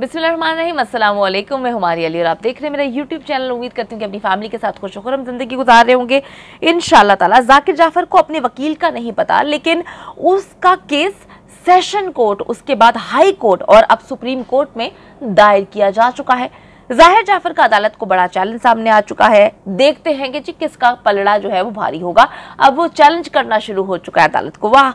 वालेकुम मैं हमारी अली और आप देख रहे हैं मेरा यूट्यूब चैनल उम्मीद करती हूँ कि अपनी फैमिली के साथ खुश होकर हम ज़िंदगी गुजार रहे होंगे इन ताला जाकिर जाफर को अपने वकील का नहीं पता लेकिन उसका केस सेशन कोर्ट उसके बाद हाई कोर्ट और अब सुप्रीम कोर्ट में दायर किया जा चुका है जाहिर जाफर का अदालत को बड़ा चैलेंज सामने आ चुका है देखते हैं कि जी किसका पलड़ा जो है वो भारी होगा अब वो चैलेंज करना शुरू हो चुका है अदालत को वाह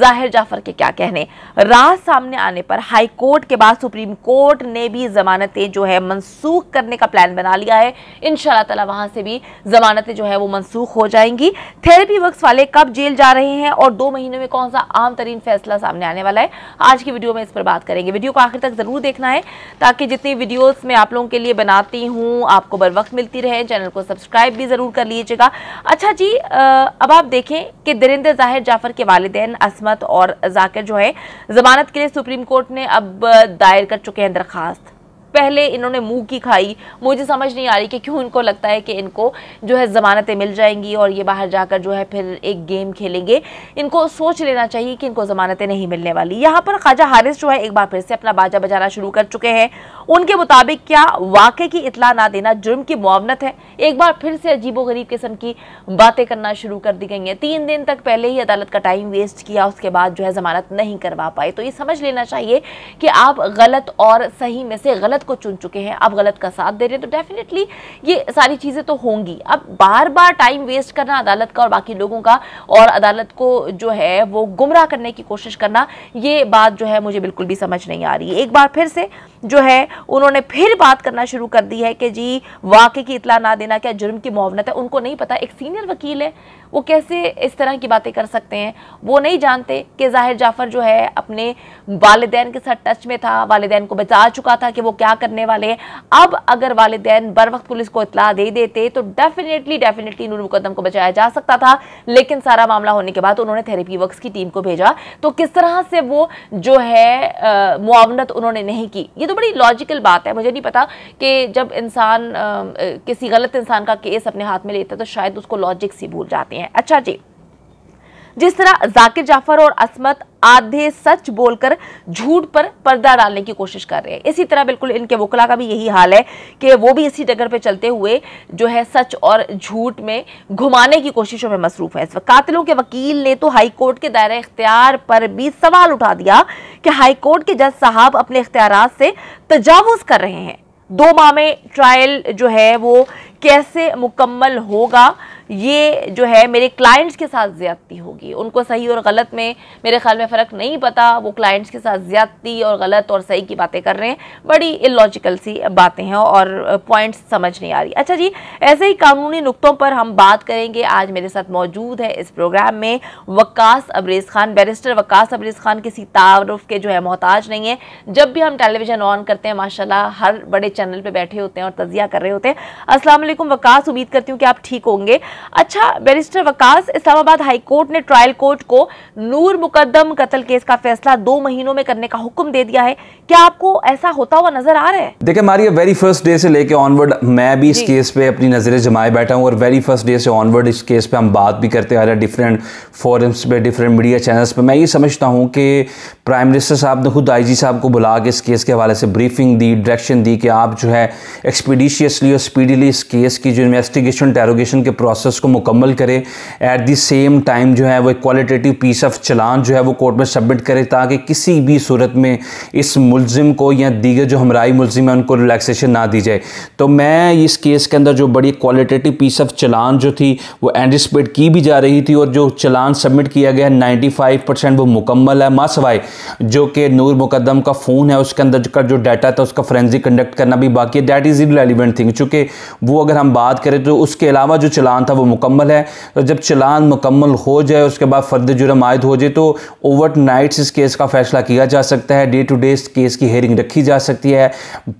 जाहिर जाफर के क्या कहने राह सामने आने पर हाई कोर्ट के बाद सुप्रीम कोर्ट ने भी जमानतें जो है मनसूख करने का प्लान बना लिया है इन ताला वहां से भी जमानतें जो है वो मनसूख हो जाएंगी थेरेपी वर्क वाले कब जेल जा रहे हैं और दो महीनों में कौन सा आम तरीन फैसला सामने आने वाला है आज की वीडियो में इस पर बात करेंगे वीडियो को आखिर तक जरूर देखना है ताकि जितनी वीडियोज में आप लोगों के लिए बनाती हूँ आपको बर वक्त मिलती रहे चैनल को सब्सक्राइब भी ज़रूर कर लीजिएगा अच्छा जी अब आप देखें कि दरिंदर जाहिर जाफर के वालदेन असमत और जाकिर जो है ज़मानत के लिए सुप्रीम कोर्ट ने अब दायर कर चुके हैं दरख्वास्त पहले इन्होंने मुंह की खाई मुझे समझ नहीं आ रही कि क्यों इनको लगता है कि इनको जो है ज़मानतें मिल जाएंगी और ये बाहर जाकर जो है फिर एक गेम खेलेंगे इनको सोच लेना चाहिए कि इनको ज़मानतें नहीं मिलने वाली यहाँ पर ख्वाजा हारिस जो है एक बार फिर से अपना बाजा बजाना शुरू कर चुके हैं उनके मुताबिक क्या वाक़े की इतला ना देना जुर्म की मुआवनत है एक बार फिर से अजीबो गरीब किस्म की बातें करना शुरू कर दी गई हैं तीन दिन तक पहले ही अदालत का टाइम वेस्ट किया उसके बाद जो है ज़मानत नहीं करवा पाए तो ये समझ लेना चाहिए कि आप गलत और सही में से गलत गलत को चुन चुके हैं अब गलत का साथ दे रहे हैं तो डेफिनेटली ये सारी चीज़ें तो होंगी अब बार बार टाइम वेस्ट करना अदालत का और बाकी लोगों का और अदालत को जो है वो गुमराह करने की कोशिश करना ये बात जो है मुझे बिल्कुल भी समझ नहीं आ रही एक बार फिर से जो है उन्होंने फिर बात करना शुरू कर दी है कि जी वाक़े की इतला ना देना क्या जुर्म की मुआवनत है उनको नहीं पता एक सीनियर वकील है वो कैसे इस तरह की बातें कर सकते हैं वो नहीं जानते कि जाहिर जाफ़र जो है अपने वालदेन के साथ टच में था वालदेन को बचा चुका था कि वो क्या गुनाह करने वाले हैं अब अगर वालदेन बर वक्त पुलिस को इतला दे देते तो डेफिनेटली डेफिनेटली नूर मुकदम को बचाया जा सकता था लेकिन सारा मामला होने के बाद उन्होंने थेरेपी वर्क की टीम को भेजा तो किस तरह से वो जो है मुआवनत उन्होंने नहीं की ये तो बड़ी लॉजिकल बात है मुझे नहीं पता कि जब इंसान किसी गलत इंसान का केस अपने हाथ में लेता है तो शायद उसको लॉजिक सी भूल जाते हैं अच्छा जी जिस तरह जाकिर जाफर और असमत आधे सच बोलकर झूठ पर पर्दा डालने की कोशिश कर रहे हैं इसी तरह बिल्कुल इनके वकला का भी यही हाल है कि वो भी इसी डगर पे चलते हुए जो है सच और झूठ में घुमाने की कोशिशों में मसरूफ है इस वक्त कातिलों के वकील ने तो हाई कोर्ट के दायरे इख्तियार पर भी सवाल उठा दिया कि हाई कोर्ट के जज साहब अपने इख्तियार से तजावज़ कर रहे हैं दो माह में ट्रायल जो है वो कैसे मुकम्मल होगा ये जो है मेरे क्लाइंट्स के साथ ज़्यादती होगी उनको सही और गलत में मेरे ख्याल में फ़र्क नहीं पता वो क्लाइंट्स के साथ ज़्यादती और गलत और सही की बातें कर रहे हैं बड़ी इलॉजिकल सी बातें हैं और पॉइंट्स समझ नहीं आ रही अच्छा जी ऐसे ही कानूनी नुकतों पर हम बात करेंगे आज मेरे साथ मौजूद है इस प्रोग्राम में वक्स अब्रेज़ खान बैरिस्टर वक्स अब्रेज़ खान किसी तारफ़ के जो है मोहताज नहीं है जब भी हम टेलीविज़न ऑन करते हैं माशाला हर बड़े चैनल पर बैठे होते हैं और तजिया कर रहे होते हैं असलम वक्स उम्मीद करती हूँ कि आप ठीक होंगे अच्छा बैरिस्टर वकास इस्लामाबाद हाईकोर्ट ने ट्रायल कोर्ट को नूर मुकदम कत्ल केस का फैसला दो महीनों में करने का हुक्म दे दिया है क्या आपको ऐसा होता हुआ नजर आ रहा है देखिए मारिया वेरी फर्स्ट डे से लेके ऑनवर्ड मैं भी इस केस पे अपनी नजरें जमाए बैठा हूँ और वेरी फर्स्ट डे से ऑनवर्ड इस केस पे हम बात भी करते आ रहे हैं डिफरेंट फोरम्स पे डिफरेंट मीडिया चैनल्स पे मैं ये समझता हूँ कि प्राइम मिनिस्टर साहब ने खुद आईजी साहब को बुला के इस केस के हवाले से ब्रीफिंग दी डायरेक्शन दी कि आप जो है एक्सपीडिशियसली और स्पीडली इस केस की जो इन्वेस्टिगेशन टेरोगेशन के प्रोसेस को मुकम्मल करें एट दी सेम टाइम जो है वो एक क्वालिटेटिव पीस ऑफ चलान जो है वो कोर्ट में सबमिट करें ताकि किसी भी सूरत में इस मुलिम को या दीगर जो हमराई मुलिम है उनको रिलैक्सेशन ना दी जाए तो मैं इस केस के अंदर जो बड़ी क्वालिटेटिव पीस ऑफ चलान जो थी वो एंटिसपेट की भी जा रही थी और जो चलान सबमिट किया गया है नाइन्टी फाइव परसेंट वो मुकम्मल है माँ सवाए जो कि नूर मुकदम का फ़ोन है उसके अंदर का जो डाटा था उसका फ्रेंजिक कंडक्ट करना भी बाकी है that is in relevant thing चूँकि वो अगर हम बात करें तो उसके अलावा जो चलान था वो मुकम्मल है तो जब चलान मुकम्मल हो जाए उसके बाद फर्द जुर्म आयद हो जाए तो ओवर नाइट्स इस केस का फैसला किया जा सकता है डे टू डे इस केस की हेयरिंग रखी जा सकती है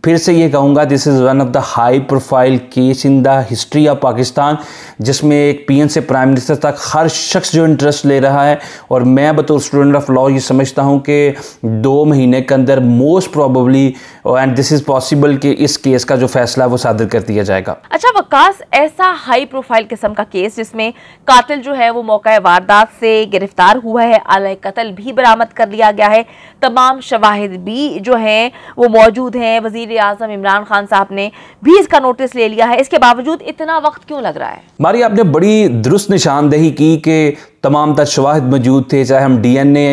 फिर से ये कहूँगा this is one of the high profile case in the history of Pakistan जिसमें एक पी से प्राइम मिनिस्टर तक हर शख्स जो इंटरेस्ट ले रहा है और मैं बतौर स्टूडेंट ऑफ लॉ ये समझता हूँ कि दो महीने के अंदर most probably and this is possible कि इस केस का जो फैसला वो सादर कर दिया जाएगा अच्छा वकास ऐसा हाई प्रोफाइल किस्म का केस जिसमें कातिल जो है वो मौका वारदात से गिरफ्तार हुआ है आला कतल भी बरामद कर लिया गया है तमाम शवाहिद भी जो हैं वो मौजूद हैं वजीर अजम इमरान खान साहब ने भी इसका नोटिस ले लिया है इसके बावजूद इतना वक्त क्यों लग रहा है मारी आपने बड़ी दुरुस्त निशानदेही की कि तमाम तर शवाहद मौजूद थे चाहे हम डीएनए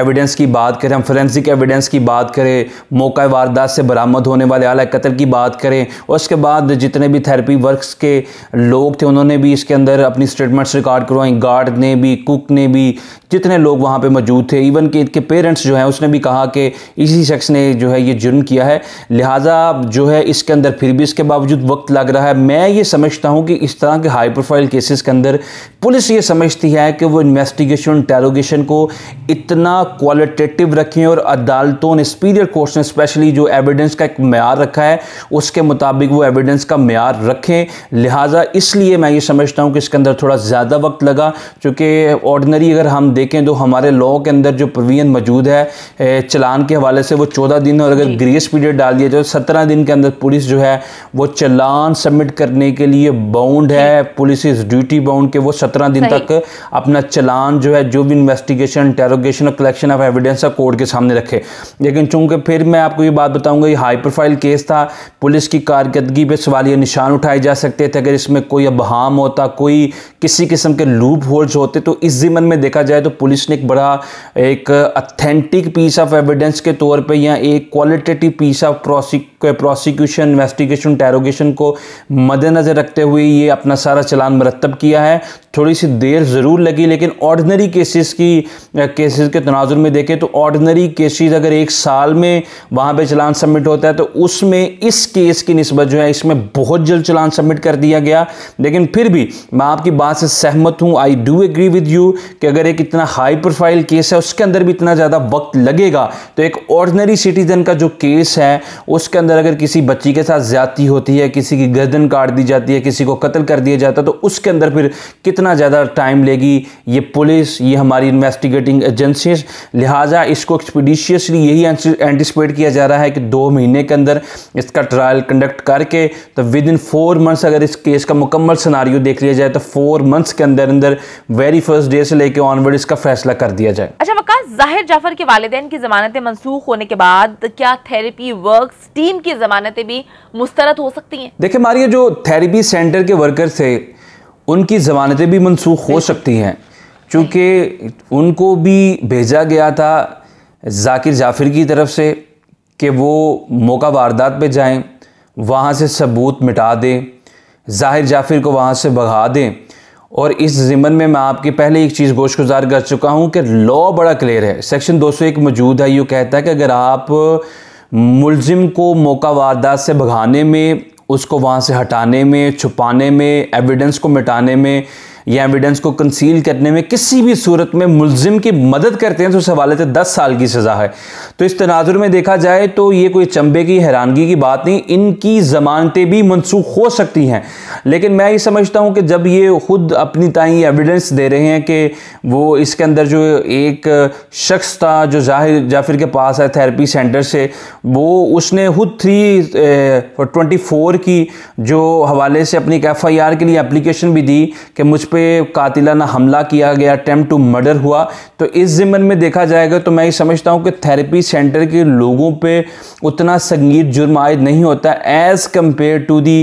एविडेंस की बात करें हम फोरेंसिक एविडेंस की बात करें मौका वारदात से बरामद होने वाले आला कत्ल की बात करें और उसके बाद जितने भी थेरेपी वर्क्स के लोग थे उन्होंने भी इसके अंदर अपनी स्टेटमेंट्स रिकॉर्ड करवाई गार्ड ने भी कुक ने भी जितने लोग वहाँ पर मौजूद थे इवन कि इनके पेरेंट्स जो हैं उसने भी कहा कि इसी शख्स ने जो है ये जुर्म किया है लिहाजा जो है इसके अंदर फिर भी इसके बावजूद वक्त लग रहा है मैं ये समझता हूँ कि इस तरह के हाई प्रोफाइल केसेस के अंदर पुलिस ये समझती है कि वो इन्वेस्टिगेशन इंटेरोगेशन को इतना क्वालिटेटिव रखें और अदालतों ने सुपीरियर कोर्ट्स ने स्पेशली जो एविडेंस का एक मैार रखा है उसके मुताबिक वो एविडेंस का मैार रखें लिहाजा इसलिए मैं ये समझता हूँ कि इसके अंदर थोड़ा ज़्यादा वक्त लगा चूँकि ऑर्डनरी अगर हम देखें तो हमारे लॉ के अंदर जो प्रोविजन मौजूद है चलान के हवाले से वो चौदह दिन और अगर ग्रेस पीरियड डाल दिया जाए तो सत्रह दिन के अंदर पुलिस जो है वो चलान सबमिट करने के लिए बाउंड है पुलिस इज ड्यूटी बाउंड के वो सत्रह दिन तक अपना चलान जो है जो भी इन्वेस्टिगेशन टेरोगेशन और कलेक्शन ऑफ एविडेंस है कोर्ट के सामने रखे लेकिन चूंकि फिर मैं आपको ये बात बताऊंगा ये हाई प्रोफाइल केस था पुलिस की कारकर्दगी पे सवाल या निशान उठाए जा सकते थे अगर इसमें कोई अबहाम होता कोई किसी किस्म के लूप होल्स होते तो इस जिमन में देखा जाए तो पुलिस ने एक बड़ा एक अथेंटिक पीस ऑफ एविडेंस के तौर पर या एक qualitative piece of prosecution investigation interrogation को मद्देनज़र रखते हुए ये अपना सारा चलान मरतब किया है थोड़ी सी देर ज़रूर लगी लेकिन ऑर्डनरी केसेस की केसेस के तनाजुर में देखें तो ऑर्डनरी केसेस अगर एक साल में वहाँ पे चलान सबमिट होता है तो उसमें इस केस की नस्बत जो है इसमें बहुत जल्द चलान सबमिट कर दिया गया लेकिन फिर भी मैं आपकी बात से सहमत हूँ I do agree with you कि अगर एक इतना हाई प्रोफाइल केस है उसके अंदर भी इतना ज़्यादा वक्त लगेगा तो एक ऑर्डनरी सिटीज़न का जो केस है उसके अंदर अगर किसी बच्ची के साथ ज़्यादती होती है किसी की गर्दन काट दी जाती है किसी को कत्ल कर दिया जाता है तो उसके अंदर फिर कितना कितना ज़्यादा टाइम लेगी ये पुलिस ये हमारी इन्वेस्टिगेटिंग एजेंसीज लिहाजा इसको एक्सपीडिशियसली यही एंटिसपेट किया जा रहा है कि दो महीने के अंदर इसका ट्रायल कंडक्ट करके तो विद इन फोर मंथ्स अगर इस केस का मुकम्मल सिनारियो देख लिया जाए तो फोर मंथ्स के अंदर अंदर वेरी फर्स्ट डे से लेकर ऑनवर्ड इसका फैसला कर दिया जाए अच्छा वक्त जाहिर जाफर के वालदेन की जमानतें मनसूख होने के बाद क्या थेरेपी वर्क टीम की जमानतें भी मुस्तरद हो सकती हैं देखिए हमारी जो थेरेपी सेंटर के वर्कर्स थे उनकी ज़मानतें भी मनसूख हो सकती हैं चूँकि उनको भी भेजा गया था जाकिर जाफिर की तरफ से कि वो मौका वारदात पे जाएं वहाँ से सबूत मिटा दें जाहिर जाफिर को वहाँ से भगा दें और इस ज़िमन में मैं आपकी पहले एक चीज़ गोश गुजार कर चुका हूँ कि लॉ बड़ा क्लियर है सेक्शन 201 मौजूद है यूँ कहता है कि अगर आप मुलजिम को मौका वारदात से भगाने में उसको वहाँ से हटाने में छुपाने में एविडेंस को मिटाने में या एविडेंस को कंसील करने में किसी भी सूरत में मुलजिम की मदद करते हैं तो उस हवाले से दस साल की सज़ा है तो इस तनाजुर में देखा जाए तो ये कोई चंबे की हैरानगी की बात नहीं इनकी ज़मानतें भी मनसूख हो सकती हैं लेकिन मैं ये समझता हूँ कि जब ये खुद अपनी ताई एविडेंस दे रहे हैं कि वो इसके अंदर जो एक शख्स था जो जाहिर जाफिर के पास है थेरेपी सेंटर से वो उसने खुद थ्री ट्वेंटी फोर की जो हवाले से अपनी एक एफ आई आर के लिए अप्लीकेशन भी दी कि मुझ पर पे कातिलाना हमला किया गया अटैम्प्ट टू मर्डर हुआ तो इस जिम्मन में देखा जाएगा तो मैं ये समझता हूँ कि थेरेपी सेंटर के लोगों पे उतना संगीत जुर्म आयद नहीं होता as compare to the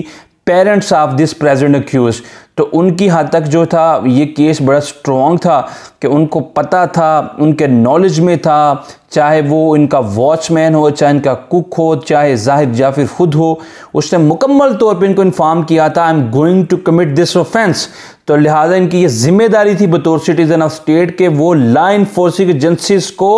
parents of this present accuse तो उनकी हद तक जो था ये केस बड़ा स्ट्रॉन्ग था कि उनको पता था उनके नॉलेज में था चाहे वो इनका वॉचमैन हो चाहे इनका कुक हो चाहे जाहिर जाफिर खुद हो उसने मुकम्मल तौर पे इनको इन्फॉर्म किया था I am going to commit this offence तो लिहाजा इनकी ये जिम्मेदारी थी बतौर सिटीज़न ऑफ स्टेट के वो ला इन्फोर्सिंग एजेंसीज को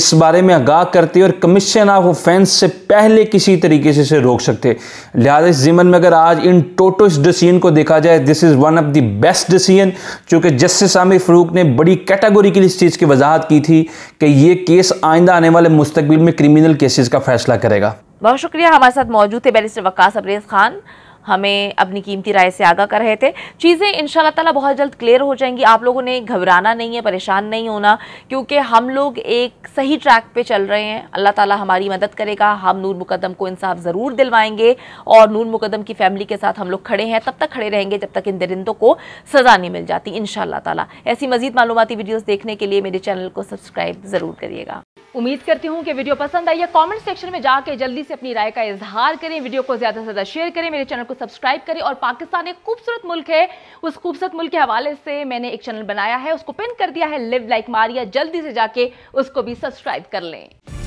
इस बारे में आगाह करते और कमीशन ऑफ ऑफेंस से पहले किसी तरीके से इसे रोक सकते लिहाजा इस जिमन में अगर आज इन टोटो इस डिसीजन को देखा जाए this is is one of the best decision चूँकि जस्टिस आमिर फ़रूक ने बड़ी लिए इस चीज़ की वजाहत की थी कि ये केस आइंदा आने वाले मुस्तबिल में क्रिमिनल केसेस का फैसला करेगा बहुत शुक्रिया हमारे साथ मौजूद थे बैरिस्टर वकास अब्रेज खान हमें अपनी कीमती राय से आगा कर रहे थे चीज़ें इन ताला बहुत जल्द क्लियर हो जाएंगी आप लोगों ने घबराना नहीं है परेशान नहीं होना क्योंकि हम लोग एक सही ट्रैक पे चल रहे हैं अल्लाह ताला हमारी मदद करेगा हम नूर मुकदम को इंसाफ ज़रूर दिलवाएंगे और नूर मुकदम की फैमिली के साथ हम लोग खड़े हैं तब तक खड़े रहेंगे जब तक इन दरिंदों को सज़ा नहीं मिल जाती इन ताला ऐसी मजीद मालूमती वीडियोज़ देखने के लिए मेरे चैनल को सब्सक्राइब ज़रूर करिएगा उम्मीद करती हूँ कि वीडियो पसंद आई है कमेंट सेक्शन में जाकर जल्दी से अपनी राय का इजहार करें वीडियो को ज़्यादा से ज़्यादा शेयर करें मेरे चैनल को को सब्सक्राइब करें और पाकिस्तान एक खूबसूरत मुल्क है उस खूबसूरत मुल्क के हवाले से मैंने एक चैनल बनाया है उसको पिन कर दिया है लिव लाइक मारिया जल्दी से जाके उसको भी सब्सक्राइब कर लें